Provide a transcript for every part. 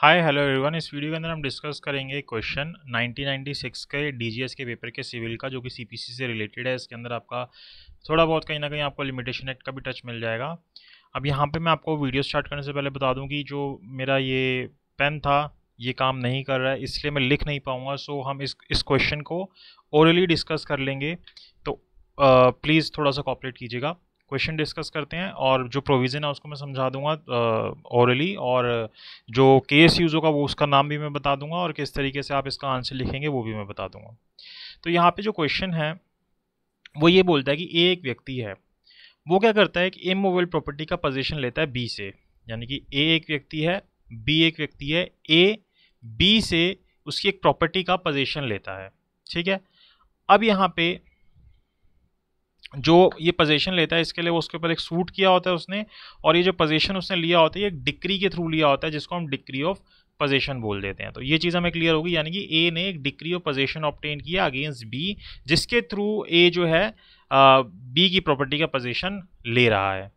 हाय hello everyone इस video के अंदर हम डिस्कस करेंगे क्वेश्चन 1996 के डीजीएस के पेपर के सिविल का जो कि सीपीसी से रिलेटेड है इसके अंदर आपका थोड़ा बहुत कहीं ना कहीं आपको लिमिटेशन एक्ट का भी टच मिल जाएगा अब यहाँ पे मैं आपको वीडियो स्टार्ट करने से पहले बता दूं कि जो मेरा ये पेन था ये काम नहीं कर रहा है इसलिए मैं लिख नहीं पाऊँगा सो हम इस इस क्वेश्चन को ओरली डिस्कस कर लेंगे तो प्लीज़ थोड़ा सा कॉपरेट कीजिएगा क्वेश्चन डिस्कस करते हैं और जो प्रोविज़न है उसको मैं समझा दूंगा औरली और जो केस यूज़ होगा वो उसका नाम भी मैं बता दूंगा और किस तरीके से आप इसका आंसर लिखेंगे वो भी मैं बता दूंगा तो यहाँ पे जो क्वेश्चन है वो ये बोलता है कि ए एक व्यक्ति है वो क्या करता है कि मोबाइल प्रॉपर्टी का पोजिशन लेता है बी से यानी कि ए एक व्यक्ति है बी एक व्यक्ति है ए बी से उसकी एक प्रॉपर्टी का पोजिशन लेता है ठीक है अब यहाँ पे जो ये पोजीशन लेता है इसके लिए वो उसके ऊपर एक सूट किया होता है उसने और ये जो पोजीशन उसने लिया होता है ये डिक्री के थ्रू लिया होता है जिसको हम डिक्री ऑफ पोजीशन बोल देते हैं तो ये चीज़ हमें क्लियर होगी यानी कि ए ने एक डिक्री ऑफ पोजीशन ऑप्टेन किया अगेंस्ट बी जिसके थ्रू ए जो है बी की प्रॉपर्टी का पोजिशन ले रहा है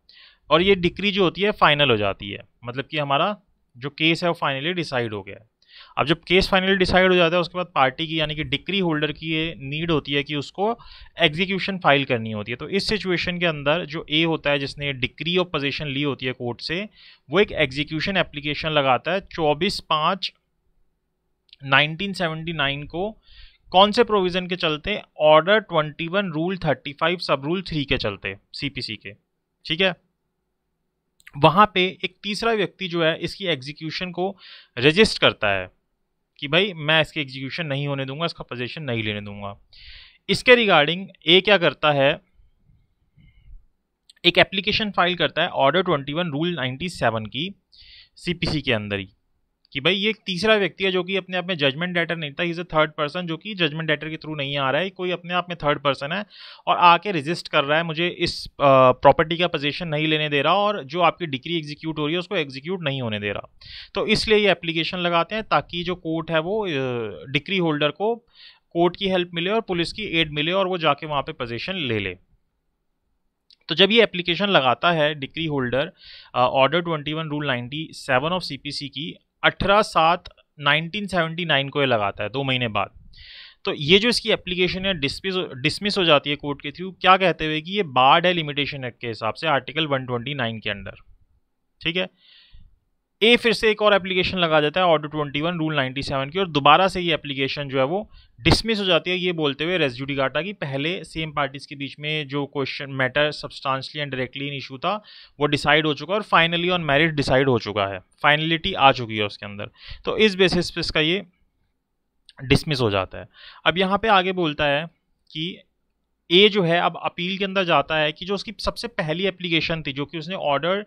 और ये डिक्री जो होती है फाइनल हो जाती है मतलब कि हमारा जो केस है वो फाइनली डिसाइड हो गया है अब जब केस फाइनली डिसाइड हो जाता है उसके बाद पार्टी की यानी कि डिक्री होल्डर की ये नीड होती है कि उसको एग्जीक्यूशन फाइल करनी होती है तो इस सिचुएशन के अंदर जो ए होता है जिसने डिक्री ऑफ पोजिशन ली होती है कोर्ट से वो एक एग्जीक्यूशन एप्लीकेशन लगाता है चौबीस पाँच नाइनटीन को कौन से प्रोविज़न के चलते ऑर्डर 21 रूल 35 सब रूल थ्री के चलते सीपीसी के ठीक है वहाँ पे एक तीसरा व्यक्ति जो है इसकी एग्जीक्यूशन को रजिस्ट करता है कि भाई मैं इसके एग्जीक्यूशन नहीं होने दूंगा इसका पोजिशन नहीं लेने दूंगा इसके रिगार्डिंग ए क्या करता है एक एप्लीकेशन फाइल करता है ऑर्डर 21 रूल 97 की सीपीसी के अंदर ही कि भाई ये एक तीसरा व्यक्ति है जो कि अपने आप में जजमेंट डेटर नहीं था इज अ थर्ड पर्सन जो कि जजमेंट डेटर के थ्रू नहीं आ रहा है कोई अपने आप में थर्ड पर्सन है और आके रजिस्ट कर रहा है मुझे इस प्रॉपर्टी का पोजिशन नहीं लेने दे रहा और जो आपकी डिग्री एग्जीक्यूट हो रही है उसको एग्जीक्यूट नहीं होने दे रहा तो इसलिए ये एप्लीकेशन लगाते हैं ताकि जो कोर्ट है वो डिग्री होल्डर को कोर्ट की हेल्प मिले और पुलिस की एड मिले और वो जाके वहाँ पे पोजीशन ले ले तो जब ये एप्लीकेशन लगाता है decree holder order 21 rule 97 of CPC की अठारह सात 1979 को ये लगाता है दो महीने बाद तो ये जो इसकी एप्लीकेशन है डिसमिस डिसमिस हो जाती है कोर्ट के थ्रू क्या कहते हुए कि ये बार्ड है लिमिटेशन एक्ट के हिसाब से आर्टिकल 129 के अंडर ठीक है ए फिर से एक और एप्लीकेशन लगा जाता है order twenty one rule ninety seven की और दोबारा से ये एप्लीकेशन जो है वो डिसमिस हो जाती है ये बोलते हुए रेस्ड्यूडी गाटा की पहले सेम पार्टीज़ के बीच में जो question matter substantially and directly in issue था वो डिसाइड हो चुका है और फाइनली ऑन मैरिट डिसाइड हो चुका है फाइनलिटी आ चुकी है उसके अंदर तो इस बेसिस पे इसका ये डिसमिस हो जाता है अब यहाँ पे आगे बोलता है कि ए जो है अब अपील के अंदर जाता है कि जो उसकी सबसे पहली एप्लीकेशन थी जो कि उसने ऑर्डर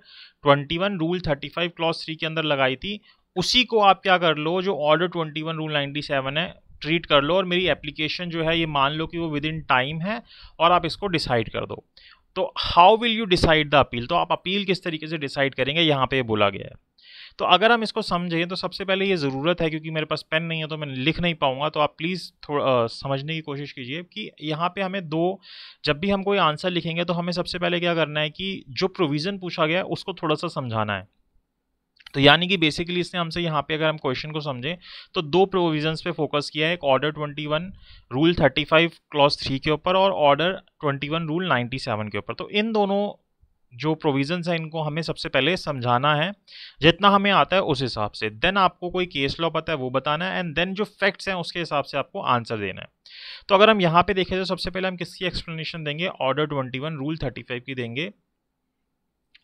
21 रूल 35 क्लॉज थ्री के अंदर लगाई थी उसी को आप क्या कर लो जो ऑर्डर 21 रूल 97 है ट्रीट कर लो और मेरी एप्लीकेशन जो है ये मान लो कि वो विद इन टाइम है और आप इसको डिसाइड कर दो तो how will you decide the appeal तो आप अपील किस तरीके से डिसाइड करेंगे यहाँ पर बोला गया है तो अगर हम इसको समझें तो सबसे पहले ये ज़रूरत है क्योंकि मेरे पास पेन नहीं है तो मैं लिख नहीं पाऊंगा तो आप प्लीज़ थोड़ा समझने की कोशिश कीजिए कि यहाँ पे हमें दो जब भी हम कोई आंसर लिखेंगे तो हमें सबसे पहले क्या करना है कि जो प्रोविज़न पूछा गया है उसको थोड़ा सा समझाना है तो यानी कि बेसिकली इसने हमसे यहाँ पे अगर हम क्वेश्चन को समझें तो दो प्रोविजंस पे फोकस किया है एक ऑर्डर 21 रूल 35 क्लॉज थ्री के ऊपर और ऑर्डर 21 रूल 97 के ऊपर तो इन दोनों जो प्रोविजंस हैं इनको हमें सबसे पहले समझाना है जितना हमें आता है उस हिसाब से देन आपको कोई केस लॉ पता है वो बताना है एंड देन जो फैक्ट्स हैं उसके हिसाब से आपको आंसर देना है तो अगर हम यहाँ पे देखें तो सबसे पहले हम किसकी एक्सप्लेनेशन देंगे order twenty one rule thirty five की देंगे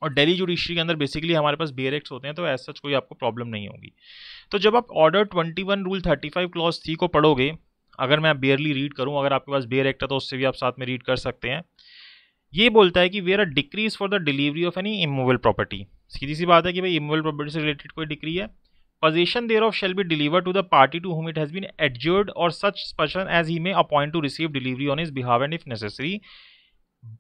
और डेली जुडिशरी के अंदर बेसिकली हमारे पास बेयर एक्ट्स होते हैं तो ऐसा सच कोई आपको प्रॉब्लम नहीं होगी तो जब आप order twenty one rule thirty five clause three को पढ़ोगे अगर मैं बेयरली रीड करूँ अगर आपके पास बेयर एक्ट है तो उससे भी आप साथ में रीड कर सकते हैं ये बोलता है कि where are decrees for the delivery of any immovable property सीधी सी बात है कि भाई इमूवेबल प्रॉपर्टी से रिलेटेड कोई डिक्री है possession thereof shall be deliver to the party to whom it has been adjudged और such person as he may appoint to receive delivery on his behalf and if necessary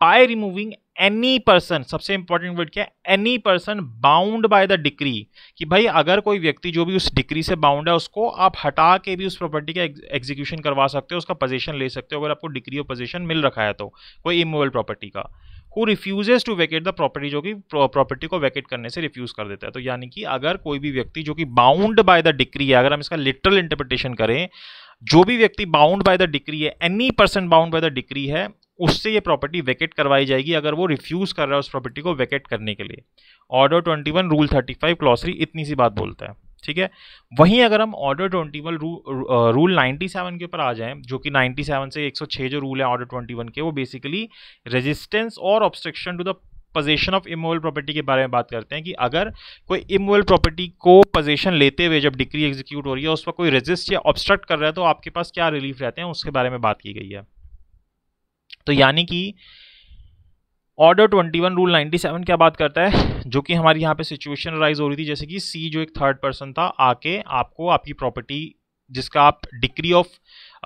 by removing any person सबसे important word क्या है any person bound by the decree कि भाई अगर कोई व्यक्ति जो भी उस डिक्री से बाउंड है उसको आप हटा के भी उस प्रॉपर्टी का एग्जीक्यूशन करवा सकते हो उसका पोजीशन ले सकते हो अगर आपको डिक्री और पोजीशन मिल रखा है तो कोई इमोवल प्रॉपर्टी का who refuses to vacate the property जो कि प्रॉपर्टी को वैकेट करने से रिफ्यूज कर देता है तो यानी कि अगर कोई भी व्यक्ति जो कि बाउंड बाय द डिक्री है अगर हम इसका लिटरल इंटरप्रिटेशन करें जो भी व्यक्ति बाउंड बाय द डिक्री है any person bound by the decree है उससे ये प्रॉपर्टी वैकेट करवाई जाएगी अगर वो रिफ्यूज़ कर रहा है उस प्रॉपर्टी को वैकेट करने के लिए order twenty one rule thirty five क्लॉसरी इतनी सी बात बोलता है ठीक है वहीं अगर हम order twenty one rule ninety seven के ऊपर आ जाएं जो कि नाइन्टी सेवन से एक सौ छः जो रूल है ऑर्डर ट्वेंटी वन के वो बेसिकली रेजिस्टेंस और obstruction to the possession of immovable property के बारे में बात करते हैं कि अगर कोई इमोवल प्रॉपर्टी को पोजेशन लेते हुए जब डिक्री एग्जीक्यूट हो रही है उस पर कोई रेजिस्ट या ऑब्स्ट्रक्ट कर रहा है तो आपके पास क्या रिलीफ रहते हैं उसके बारे में बात की गई है तो यानी कि ऑर्डर 21 रूल 97 क्या बात करता है जो कि हमारी यहाँ पे सिचुएशन राइज हो रही थी जैसे कि सी जो एक थर्ड पर्सन था आके आपको आपकी प्रॉपर्टी जिसका आप डिग्री ऑफ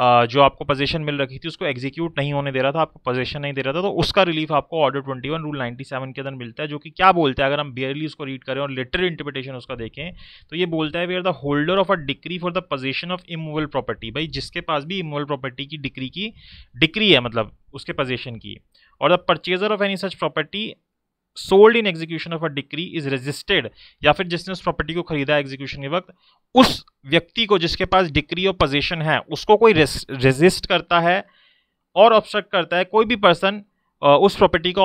जो आपको पोजीशन मिल रखी थी उसको एग्जीक्यूट नहीं होने दे रहा था आपको पोजीशन नहीं दे रहा था तो उसका रिलीफ आपको ऑर्डर 21 रूल 97 के अंदर मिलता है जो कि क्या बोलता है अगर हम बियरली उसको रीड करें और लिटर इंटरप्रिटेशन उसका देखें तो ये बोलता है are the holder of a decree for the possession of immovable property भाई जिसके पास भी इमूवल प्रॉपर्टी की डिक्री की डिक्री है मतलब उसके पोजेशन की और the purchaser of any such property sold in execution of a decree is resisted या फिर जिसने उस प्रॉपर्टी को खरीदा एग्जीक्यूशन के वक्त उस व्यक्ति को जिसके पास डिक्री और पोजिशन है उसको कोई रेजिस्ट करता है और ऑब्स्ट्रक्ट करता है कोई भी पर्सन उस प्रॉपर्टी का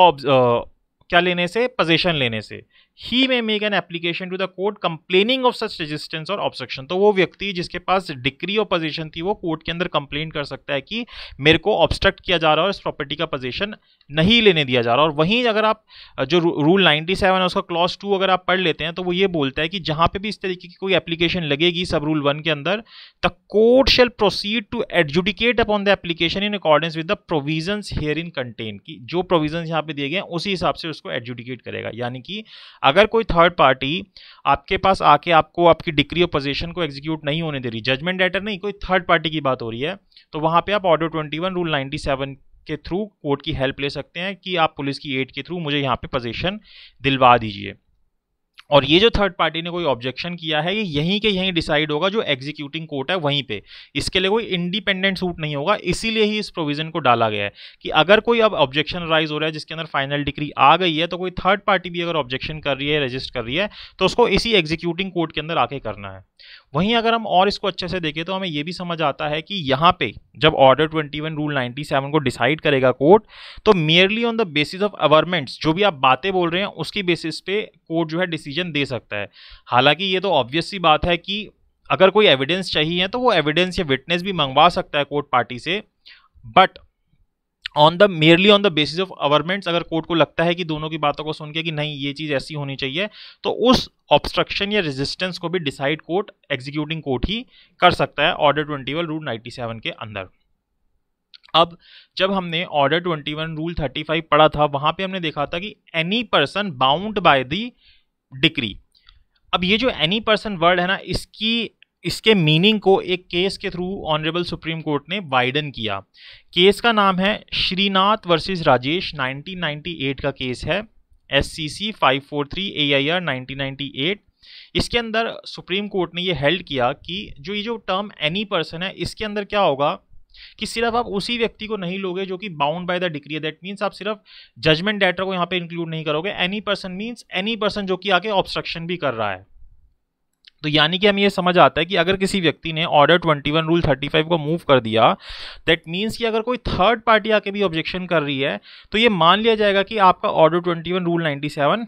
क्या लेने से पोजिशन लेने से he may make an application to the court complaining of such resistance और ऑब्सेक्शन तो वो व्यक्ति जिसके पास डिग्री और पोजिशन थी वो कोर्ट के अंदर कंप्लेन कर सकता है कि मेरे को ऑब्स्ट्रक्ट किया जा रहा है और इस प्रॉपर्टी का पोजिशन नहीं लेने दिया जा रहा और वहीं अगर आप जो रूल नाइन्टी सेवन है उसका क्लॉज टू अगर आप पढ़ लेते हैं तो वो ये बोलता है कि जहाँ पे भी इस तरीके की कोई एप्लीकेशन लगेगी सब रूल वन के अंदर the court shall proceed to adjudicate upon the application in accordance with the provision herein contain की जो प्रोविजन यहाँ पे दिए गए उसी हिसाब से उस उसको एडजुडिकेट करेगा यानी कि अगर कोई थर्ड पार्टी आपके पास आके आपको आपकी डिग्री ऑफ पोजिशन को एग्जीक्यूट नहीं होने दे रही जजमेंट डेटर नहीं कोई थर्ड पार्टी की बात हो रही है तो वहाँ पर आप ऑर्डर ट्वेंटी रूल नाइन्टी के थ्रू कोर्ट की हेल्प ले सकते हैं कि आप पुलिस की एड के थ्रू मुझे यहाँ पे पोजिशन दिलवा दीजिए और ये जो थर्ड पार्टी ने कोई ऑब्जेक्शन किया है ये यहीं के यहीं डिसाइड होगा जो एग्जीक्यूटिंग कोर्ट है वहीं पे इसके लिए कोई इंडिपेंडेंट सूट नहीं होगा इसीलिए ही इस प्रोविजन को डाला गया है कि अगर कोई अब ऑब्जेक्शन राइज हो रहा है जिसके अंदर फाइनल डिग्री आ गई है तो कोई थर्ड पार्टी भी अगर ऑब्जेक्शन कर रही है रजिस्ट कर रही है तो उसको इसी एग्जीक्यूटिंग कोर्ट के अंदर आके करना है वहीं अगर हम और इसको अच्छे से देखें तो हमें यह भी समझ आता है कि यहाँ पे जब ऑर्डर 21 रूल 97 को डिसाइड करेगा कोर्ट तो merely on the basis of averments जो भी आप बातें बोल रहे हैं उसकी बेसिस पे कोर्ट जो है डिसीजन डिसीजन दे सकता है हालांकि ये तो ऑब्वियस सी बात है कि अगर कोई एविडेंस चाहिए तो वो एविडेंस या विटनेस भी मंगवा सकता है कोर्ट पार्टी से but on the merely on the basis of averments अगर कोर्ट को लगता है कि दोनों की बातों को सुन के कि नहीं ये चीज़ ऐसी होनी चाहिए तो उस ऑब्स्ट्रक्शन या रेजिस्टेंस को भी डिसाइड कोर्ट एग्जीक्यूटिंग कोर्ट ही कर सकता है order twenty one rule ninety seven के अंदर अब जब हमने order twenty one rule thirty five पढ़ा था वहाँ पर हमने देखा था कि any person bound by the decree अब ये जो एनी पर्सन वर्ड है ना इसकी इसके मीनिंग को एक केस के थ्रू ऑनरेबल सुप्रीम कोर्ट ने वाइडन किया केस का नाम है श्रीनाथ वर्सेस राजेश 1998 का केस है S C C five four three A I R nineteen इसके अंदर सुप्रीम कोर्ट ने ये हेल्ड किया कि जो ये जो टर्म एनी पर्सन है इसके अंदर क्या होगा कि सिर्फ आप उसी व्यक्ति को नहीं लोगे जो कि bound by the decree that means आप सिर्फ जजमेंट डाटा को यहाँ पे इंक्लूड नहीं करोगे any person means any person जो कि आके ऑब्स्ट्रक्शन भी कर रहा है तो यानी कि हमें यह समझ आता है कि अगर किसी व्यक्ति ने ऑर्डर 21 रूल 35 को मूव कर दिया दैट मीन्स कि अगर कोई थर्ड पार्टी आके भी ऑब्जेक्शन कर रही है तो ये मान लिया जाएगा कि आपका ऑर्डर 21 रूल 97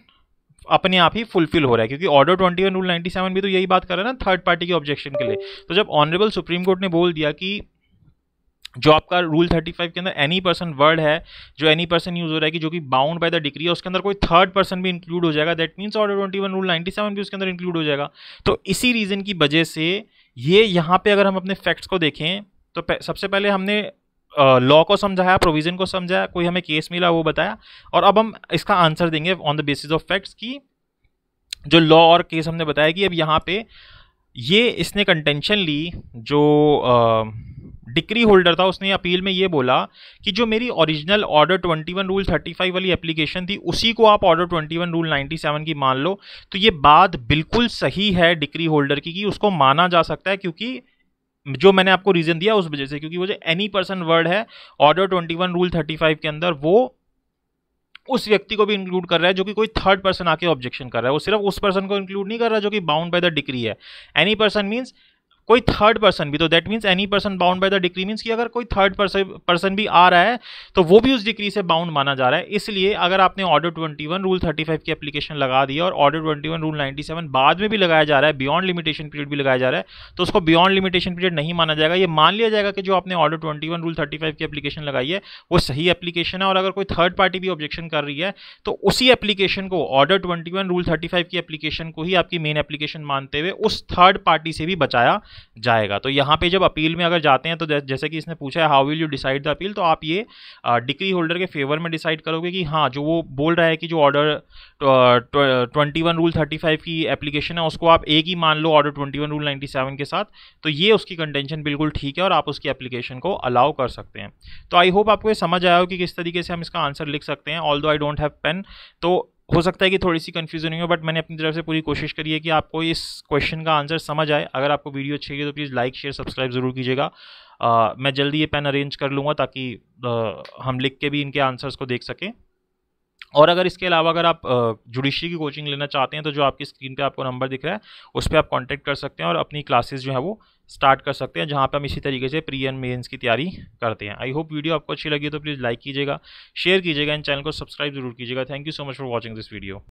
अपने आप ही फुलफिल हो रहा है क्योंकि order twenty one rule ninety seven भी तो यही बात कर रहा है ना थर्ड पार्टी के ऑब्जेक्शन के लिए तो जब ऑनरेबल सुप्रीम कोर्ट ने बोल दिया कि जो आपका रूल 35 के अंदर एनी पर्सन वर्ड है जो एनी पर्सन यूज हो रहा है कि जो कि बाउंड बाय द डिग्री है उसके अंदर कोई थर्ड पर्सन भी इंक्लूड हो जाएगा दैट मीन्स ऑर्डर 21 रूल 97 भी उसके अंदर इंक्लूड हो जाएगा तो इसी रीज़न की वजह से ये यहाँ पे अगर हम अपने फैक्ट्स को देखें तो सबसे पहले हमने लॉ को समझाया प्रोविज़न को समझाया कोई हमें केस मिला वो बताया और अब हम इसका आंसर देंगे on the basis of facts की जो लॉ और केस हमने बताया कि अब यहाँ पे ये इसने कंटेंशन ली जो uh, डिक्री होल्डर था उसने अपील में ये बोला कि जो मेरी ओरिजिनल ऑर्डर 21 रूल 35 वाली एप्लीकेशन थी उसी को आप ऑर्डर 21 रूल 97 की मान लो तो ये बात बिल्कुल सही है डिक्री होल्डर की कि उसको माना जा सकता है क्योंकि जो मैंने आपको रीज़न दिया उस वजह से क्योंकि वो जो एनी पर्सन वर्ड है ऑर्डर 21 रूल 35 के अंदर वो उस व्यक्ति को भी इंक्लूड कर रहा है जो कि कोई थर्ड पर्सन आके ऑब्जेक्शन कर रहा है वो सिर्फ उस पर्सन को इंक्लूड नहीं कर रहा जो कि बाउंड बाय द डिक्री है एनी पर्सन मीन्स कोई थर्ड पर्सन भी तो that means any person bound by the decree means कि अगर कोई थर्ड पर्सन भी आ रहा है तो वो भी उस डिक्री से बाउंड माना जा रहा है इसलिए अगर आपने order twenty one rule thirty five की एप्लीकेशन लगा दी और order twenty one rule ninety seven बाद में भी लगाया जा रहा है बियॉन्ड लिमिटेशन पीरियड भी लगाया जा रहा है तो उसको बियॉन्ड लिमिटेशन पीरियड नहीं माना जाएगा ये मान लिया जाएगा कि जो आपने order twenty one rule thirty five की एप्लीकेशन लगाई है वो सही एप्लीकेशन है और अगर कोई थर्ड पार्टी भी ऑब्जेक्शन कर रही है तो उसी एप्लीकेशन को order twenty one rule thirty five की एप्लीकेशन को ही आपकी मेन एप्लीकेशन मानते हुए उस थर्ड पार्टी से भी बचाया जाएगा तो यहाँ पे जब अपील में अगर जाते हैं तो जैसे कि इसने पूछा है how will you decide the appeal तो आप ये डिग्री होल्डर के फेवर में डिसाइड करोगे कि हाँ जो वो बोल रहा है कि जो order twenty one rule thirty five की एप्लीकेशन है उसको आप एक ही मान लो order twenty one rule ninety seven के साथ तो ये उसकी कंटेंशन बिल्कुल ठीक है और आप उसकी एप्लीकेशन को अलाउ कर सकते हैं तो आई होप आपको ये समझ आया हो कि किस तरीके से हम इसका आंसर लिख सकते हैं ऑल दो आई डोंट हैव पेन तो हो सकता है कि थोड़ी सी कन्फ्यूजन हुई हो बट मैंने अपनी तरफ से पूरी कोशिश करी है कि आपको इस क्वेश्चन का आंसर समझ आए अगर आपको वीडियो अच्छी लगी तो प्लीज़ लाइक शेयर सब्सक्राइब ज़रूर कीजिएगा मैं जल्दी ये पेन अरेंज कर लूँगा ताकि आ, हम लिख के भी इनके आंसर्स को देख सकें और अगर इसके अलावा अगर आप जुडिशरी की कोचिंग लेना चाहते हैं तो जो आपकी स्क्रीन पे आपको नंबर दिख रहा है उस पर आप कांटेक्ट कर सकते हैं और अपनी क्लासेस जो है वो स्टार्ट कर सकते हैं जहाँ पे हम इसी तरीके से प्री एंड मेन्स की तैयारी करते हैं आई होप वीडियो आपको अच्छी लगी तो प्लीज़ लाइक कीजिएगा शेयर कीजिएगा एंड चैनल को सब्सक्राइब जरूर कीजिएगा thank you so much for watching this video